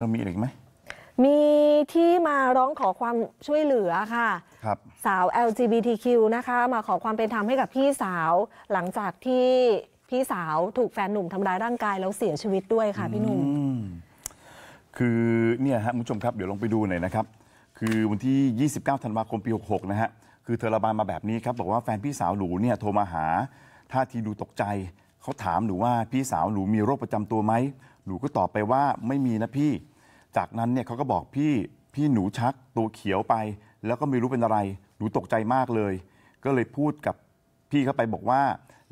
เรามีอีกไหมมีที่มาร้องขอความช่วยเหลือค่ะ ครับสาว LGBTQ นะคะมาขอความเป็นธรรมให้กับพี่สาว หลังจากที่พี่สาวถูกแฟนหนุ่มทำร้ายร่างกาย แล้วเสียชีวิตด้วยค่ะพี่หนุ่มคือเนี่ยฮะคุณผู้ชมครับ เดี๋ยวลองไปดูหน่อยนะครับ คือวันที่ 29 ธันวาคมปี 66 นะฮะคือเธอระบายมาแบบนี้ครับ บอกว่าแฟนพี่สาวหนูเนี่ยโทรมาหาท่าทีดูตกใจเขาถามหนูว่าพี่สาวหนูมีโรคประจำตัวไหมหนูก็ตอบไปว่าไม่มีนะพี่ จากนั้นเนี่ยเขาก็บอกพี่พี่หนูชักตัวเขียวไป แล้วก็ไม่รู้เป็นอะไร หนูตกใจมากเลย ก็เลยพูดกับพี่เข้าไปบอกว่า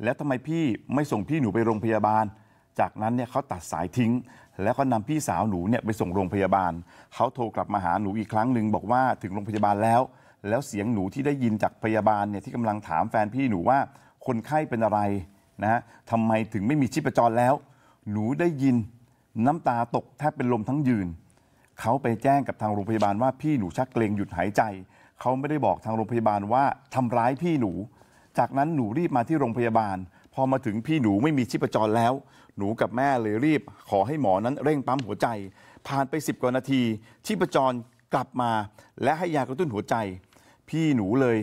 แล้วทำไมพี่ไม่ส่งพี่หนูไปโรงพยาบาล จากนั้นเนี่ยเขาตัดสายทิ้ง แล้วก็นำพี่สาวหนูเนี่ยไปส่งโรงพยาบาลเขาโทรกลับมาหาหนูอีกครั้งหนึ่งบอกว่าถึงโรงพยาบาลแล้ว แล้วเสียงหนูที่ได้ยินจากพยาบาลเนี่ยที่กำลังถามแฟนพี่หนูว่า คนไข้เป็นอะไรนะฮะทำไมถึงไม่มีชีพจรแล้ว หนูได้ยินน้ำตาตกแทบเป็นลมทั้งยืน เขาไปแจ้งกับทางโรงพยาบาลว่าพี่หนูชักเกรงหยุดหายใจ เขาไม่ได้บอกทางโรงพยาบาลว่าทำร้ายพี่หนู จากนั้นหนูรีบมาที่โรงพยาบาล พอมาถึงพี่หนูไม่มีชีพจรแล้ว หนูกับแม่เลยรีบ ขอให้หมอนั้นเร่งปั๊มหัวใจ ผ่านไป 10กว่านาที ชีพจรกลับมาและให้ยากระตุ้นหัวใจ พี่หนูเลย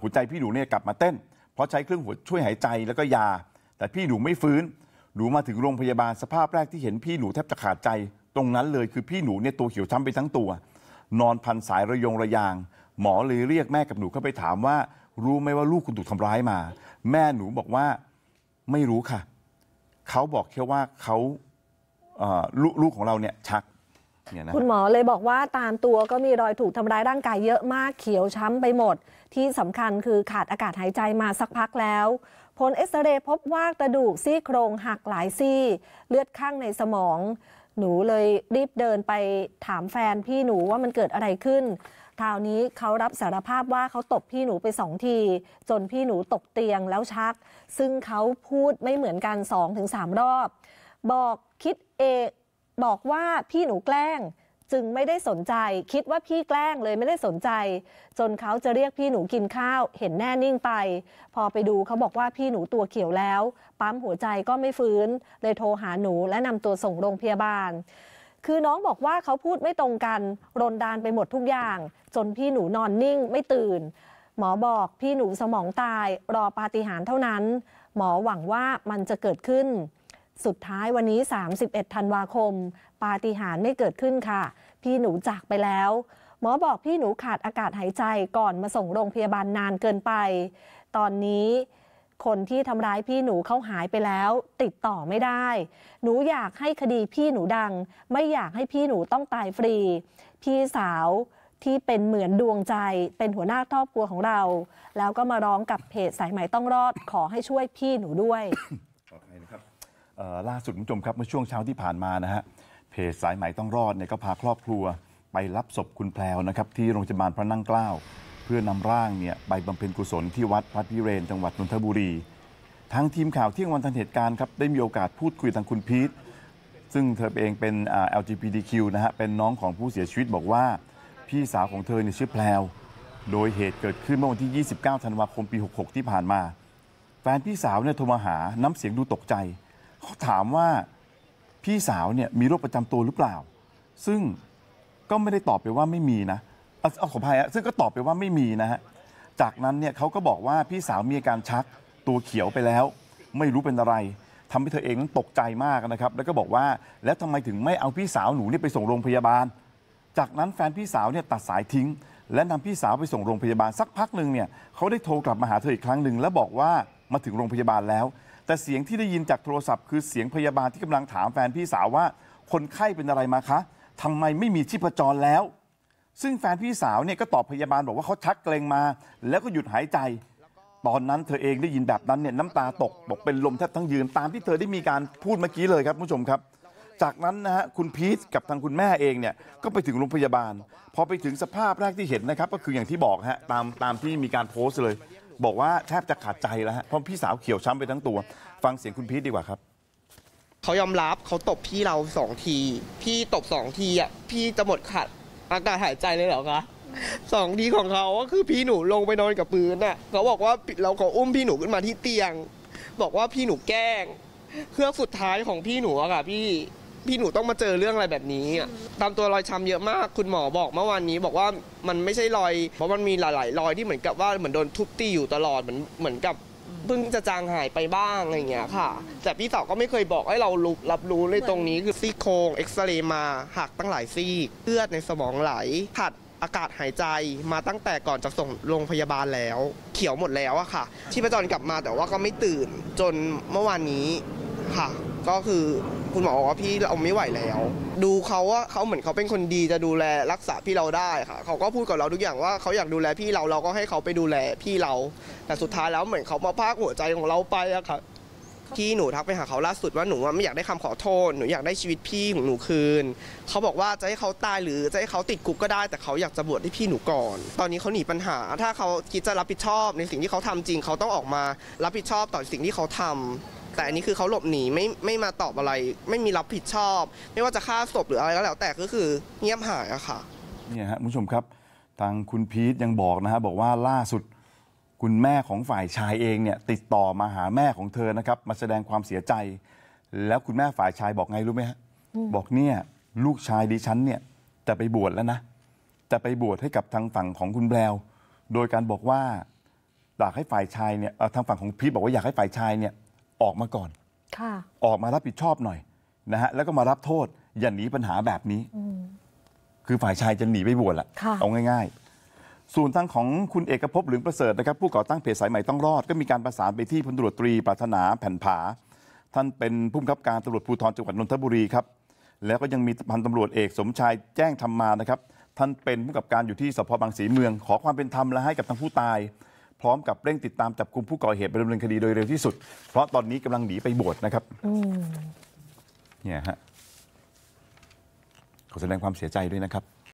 หัวใจพี่หนูเนี่ยกลับมาเต้น เพราะใช้เครื่องหัวช่วยหายใจแล้วก็ยา แต่พี่หนูไม่ฟื้นหนูมาถึงโรงพยาบาลสภาพแรกที่เห็นพี่หนูแทบจะขาดใจ ตรงนั้นเลยคือพี่หนูเนี่ยตัวเขียวช้ำไปทั้งตัว นอนพันสายระยงระยาง หมอเลยเรียกแม่กับหนูเข้าไปถามว่า รู้ไหมว่าลูกคุณถูกทำร้ายมา แม่หนูบอกว่าไม่รู้ค่ะ เขาบอกแค่ว่าเขาเูลกลูกของเราเนี่ยชักเนี่ยนะะคุณหมอเลยบอกว่าตามตัวก็มีรอยถูกทำร้ายร่างกายเยอะมากเขียวช้ำไปหมด ที่สำคัญคือขาดอากาศหายใจมาสักพักแล้วผลเอ็กซเรย์พบว่ากระดูกซี่โครงหักหลายซี่ เลือดข้างในสมอง หนูเลยรีบเดินไปถามแฟนพี่หนูว่ามันเกิดอะไรขึ้นคราวนี้เขารับสารภาพว่าเขาตบพี่หนูไปสองที จนพี่หนูตกเตียงแล้วชัก ซึ่งเขาพูดไม่เหมือนกันสองถึงสามรอบ บอกคิดเอบอกว่าพี่หนูแกล้งจึงไม่ได้สนใจคิดว่าพี่แกล้งเลยไม่ได้สนใจ จนเขาจะเรียกพี่หนูกินข้าว เห็นแน่นิ่งไป พอไปดูเขาบอกว่าพี่หนูตัวเขียวแล้วปั๊มหัวใจก็ไม่ฟื้น เลยโทรหาหนูและนำตัวส่งโรงพยาบาล คือน้องบอกว่าเขาพูดไม่ตรงกัน รนดานไปหมดทุกอย่าง จนพี่หนูนอนนิ่งไม่ตื่น หมอบอกพี่หนูสมองตายรอปาฏิหาริย์เท่านั้น หมอหวังว่ามันจะเกิดขึ้นสุดท้ายวันนี้ 31 ธันวาคม ปาฏิหาริย์ไม่เกิดขึ้นค่ะ พี่หนูจากไปแล้วหมอบอกพี่หนูขาดอากาศหายใจก่อนมาส่งโรงพยาบาลนานเกินไป ตอนนี้ คนที่ทำร้ายพี่หนูเขาหายไปแล้ว ติดต่อไม่ได้ หนูอยากให้คดีพี่หนูดัง ไม่อยากให้พี่หนูต้องตายฟรี พี่สาวที่เป็นเหมือนดวงใจ เป็นหัวหน้าครอบครัวของเรา แล้วก็มาร้องกับเพจสายใหม่ต้องรอดขอให้ช่วยพี่หนูด้วยล่าสุดคุณผู้ชมครับ เมื่อช่วงเช้าที่ผ่านมานะฮะเพจสายไหมต้องรอดเนี่ยก็พาครอบครัว ไปรับศพคุณแพลวนะครับที่โรงพยาบาลพระนั่งเกล้า เพื่อนำร่างเนี่ยไปบำเพ็ญกุศลที่วัดพระพิเรน จังหวัดนนทบุรีทางทีมข่าวเที่ยงวันทันเหตุการณ์ครับได้มีโอกาสพูดคุยทางคุณพีทซึ่งเธอเองเป็น LGBTQ นะฮะเป็นน้องของผู้เสียชีวิตบอกว่าพี่สาวของเธอเนี่ยชื่อแพลวโดยเหตุเกิดขึ้นเมื่อวันที่ 29ธันวาคมปี66ที่ผ่านมา แฟนพี่สาวเนี่ยโทรมาหาน้ำเสียงดูตกใจเขาถามว่าพี่สาวเนี่ยมีโรคประจำตัวหรือเปล่า ซึ่งก็ไม่ได้ตอบไปว่าไม่มีนะเอาขออภัยะซึ่งก็ตอบไปว่าไม่มีนะฮะจากนั้นเนี่ยเขาก็บอกว่าพี่สาวมีอาการชักตัวเขียวไปแล้ว ไม่รู้เป็นอะไรทำให้เธอเองนั้นตกใจมากนะครับแล้วก็บอกว่าแล้วทำไมถึงไม่เอาพี่สาวหนูเนี่ยไปส่งโรงพยาบาล จากนั้นแฟนพี่สาวเนี่ยตัดสายทิ้ง และนำพี่สาวไปส่งโรงพยาบาล สักพักหนึ่งเนี่ยเขาได้โทรกลับมาหาเธออีกครั้งหนึ่งแล้วบอกว่ามาถึงโรงพยาบาลแล้วแต่เสียงที่ได้ยินจากโทรศัพท์คือเสียงพยาบาลที่กำลังถามแฟนพี่สาวว่า คนไข้เป็นอะไรมาคะทำไมไม่มีชีพจรแล้ว ซึ่งแฟนพี่สาวเนี่ยก็ตอบพยาบาลบอกว่าเขาชักเกรงมา แล้วก็หยุดหายใจ ตอนนั้นเธอเองได้ยินแบบนั้นเนี่ยน้ำตาตกบอกเป็นลมแทบทั้งยืนตามที่เธอได้มีการพูดเมื่อกี้เลยครับผู้ชมครับ จากนั้นนะฮะคุณพีทกับทางคุณแม่เองเนี่ยก็ไปถึงโรงพยาบาลพอไปถึงสภาพแรกที่เห็นนะครับก็คืออย่างที่บอกฮะตามตามที่มีการโพสต์เลยบอกว่าแทบจะขาดใจแล้วฮะเพราะพี่สาวเขียวช้ำไปทั้งตัว ฟังเสียงคุณพีทดีกว่าครับเขายอมรับเขาตบพี่เราสองที พี่ตบสองทีอ่ะพี่จะหมดขาดอากาศหายใจเลยเหรอคะสองทีของเขาก็คือพี่หนูลงไปนอนกับพื้นอ่ะเขาบอกว่าเราขออุ้มพี่หนูขึ้นมาที่เตียง บอกว่าพี่หนูแกล้งเครื่องสุดท้ายของพี่หนูอะค่ะพี่พี่หนูต้องมาเจอเรื่องอะไรแบบนี้ ตามตัวรอยช้ำเยอะมาก คุณหมอบอกเมื่อวานนี้บอกว่ามันไม่ใช่รอย เพราะมันมีหลายๆ รอยที่เหมือนกับว่าเหมือนโดนทุบตีอยู่ตลอด เหมือนเหมือนกับเพิ่งจะจางหายไปบ้างอะไรอย่างเงี้ยค่ะ แต่พี่สาวก็ไม่เคยบอกให้เรารับรับรู้เลยตรงนี้คือซี่โครงเอ็กซเรย์มาหักตั้งหลายซี่เลือดในสมองไหลขาดอากาศหายใจมาตั้งแต่ก่อนจะส่งโรงพยาบาลแล้ว เขียวหมดแล้วอะค่ะชีพจรกลับมาแต่ว่าก็ไม่ตื่น จนเมื่อวานนี้ค่ะก็คือคุณหมอบอกว่าพี่เราไม่ไหวแล้ว ดูเขาว่าเขาเหมือนเขาเป็นคนดีจะดูแลรักษาพี่เราได้ค่ะเขาก็พูดกับเราทุกอย่างว่าเขาอยากดูแลพี่เราเราก็ให้เขาไปดูแลพี่เรา แต่สุดท้ายแล้วเหมือนเขามาพากหัวใจของเราไปอะค่ะที่หนูทักไปหาเขาล่าสุดว่าหนูไม่อยากได้คำขอโทษหนูอยากได้ชีวิตพี่ของหนูคืนเขาบอกว่าจะให้เขาตายหรือจะให้เขาติดคุกก็ได้ แต่เขาอยากจะบวชให้พี่หนูก่อน ตอนนี้เขาหนีปัญหา ถ้าเขาคิดจะรับผิดชอบในสิ่งที่เขาทำจริงเขาต้องออกมารับผิดชอบต่อสิ่งที่เขาทำแต่อันนี้คือเขาหลบหนีไม่ไม่มาตอบอะไร ไม่มีรับผิดชอบ ไม่ว่าจะฆ่าศพหรืออะไรก็แล้ว แต่ก็คือเงียบหายอะค่ะเนี่ยฮะคุณผู้ชมครับทางคุณพีทยังบอกนะฮะบอกว่าล่าสุด คุณแม่ของฝ่ายชายเองเนี่ย ติดต่อมาหาแม่ของเธอนะครับ มาแสดงความเสียใจ แล้วคุณแม่ฝ่ายชายบอกไงรู้ไหมฮะบอกเนี่ยลูกชายดิฉันเนี่ยจะไปบวชแล้วนะจะไปบวชให้กับทางฝั่งของคุณแบลวโดยการบอกว่าอยากให้ฝ่ายชายเนี่ยทางฝั่งของพีทบอกว่าอยากให้ฝ่ายชายเนี่ยออกมาก่อน ออกมารับผิดชอบหน่อยนะฮะ แล้วก็มารับโทษอย่าหนีปัญหาแบบนี้ คือฝ่ายชายจะหนีไปบวชละเอาง่ายๆ ส่วนทางของคุณเอกภพหลืองประเสริฐนะครับผู้ก่อตั้งเพจสายใหม่ต้องรอดก็มีการประสานไปที่พลตรวจตรี ปรารถนาแผ่นผา ท่านเป็นผู้บังคับการตำรวจภูธรจังหวัดนนทบุรีครับ แล้วก็ยังมีพันตำรวจเอกสมชาย แจ้งธรรมานะครับ ท่านเป็นผู้กับการอยู่ที่สพบางสีเมือง ขอความเป็นธรรมและให้กับท้งผู้ตายพร้อมกับเร่งติดตามจับกลุ่มผู้ก่อเหตุไปดำเนินคดีโดยเร็วที่สุด เพราะตอนนี้กำลังหนีไปบวชนะครับเนี่ยฮะขอแสดงความเสียใจด้วยนะครับ